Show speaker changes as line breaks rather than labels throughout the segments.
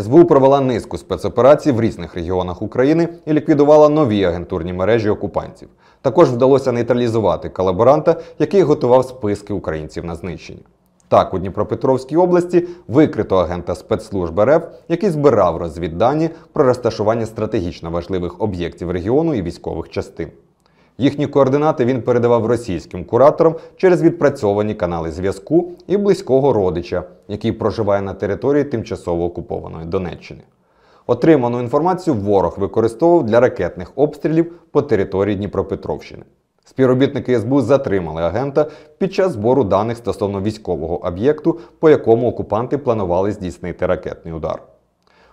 СБУ провела низку спецоперацій в різних регіонах України і ліквідувала нові агентурні мережі окупантів. Також вдалося нейтралізувати колаборанта, який готував списки українців на знищення. Так, у Дніпропетровській області викрито агента спецслужб РФ, який збирав розвіддані про розташування стратегічно важливих об'єктів регіону і військових частин. Їхні координати він передавав російським кураторам через відпрацьовані канали зв'язку і близького родича, який проживає на території тимчасово окупованої Донеччини. Отриману інформацію ворог використовував для ракетних обстрілів по території Дніпропетровщини. Співробітники СБУ затримали агента під час збору даних стосовно військового об'єкту, по якому окупанти планували здійснити ракетний удар.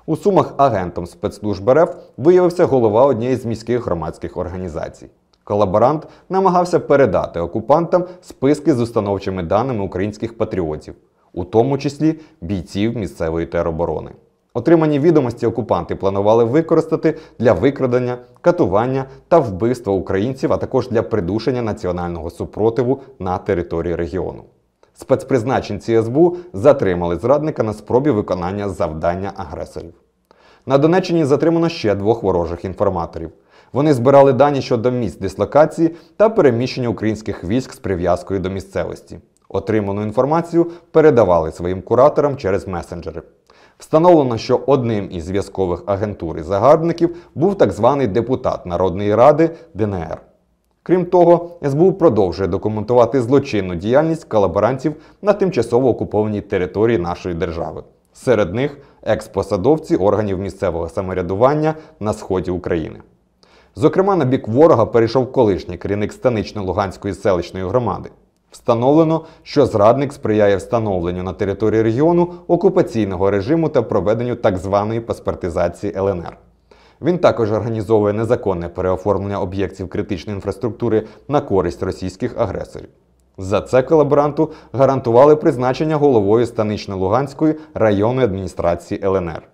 У сумах агентом спецслужб РФ виявився голова однієї з міських громадських організацій. Колаборант намагався передати окупантам списки з установчими даними українських патріотів, у тому числі бійців місцевої тероборони. Отримані відомості окупанти планували використати для викрадення, катування та вбивства українців, а також для придушення національного супротиву на території регіону. Спецпризначенці СБУ затримали зрадника на спробі виконання завдання агресорів. На Донеччині затримано ще двох ворожих інформаторів. Вони збирали дані щодо місць дислокації та переміщення українських військ з прив'язкою до місцевості. Отриману інформацію передавали своїм кураторам через месенджери. Встановлено, що одним із зв'язкових агентур і загарбників був так званий депутат Народної ради ДНР. Крім того, СБУ продовжує документувати злочинну діяльність колаборантів на тимчасово окупованій території нашої держави. Серед них експосадовці органів місцевого самоврядування на сході України. Зокрема, на бік ворога перейшов колишній керівник станично-Луганської селищної громади. Встановлено, що зрадник сприяє встановленню на території регіону окупаційного режиму та проведенню так званої паспортизації ЛНР. Він також організовує незаконне переоформлення об'єктів критичної інфраструктури на користь російських агресорів. За це колаборанту гарантували призначення головою станично-Луганської районної адміністрації ЛНР.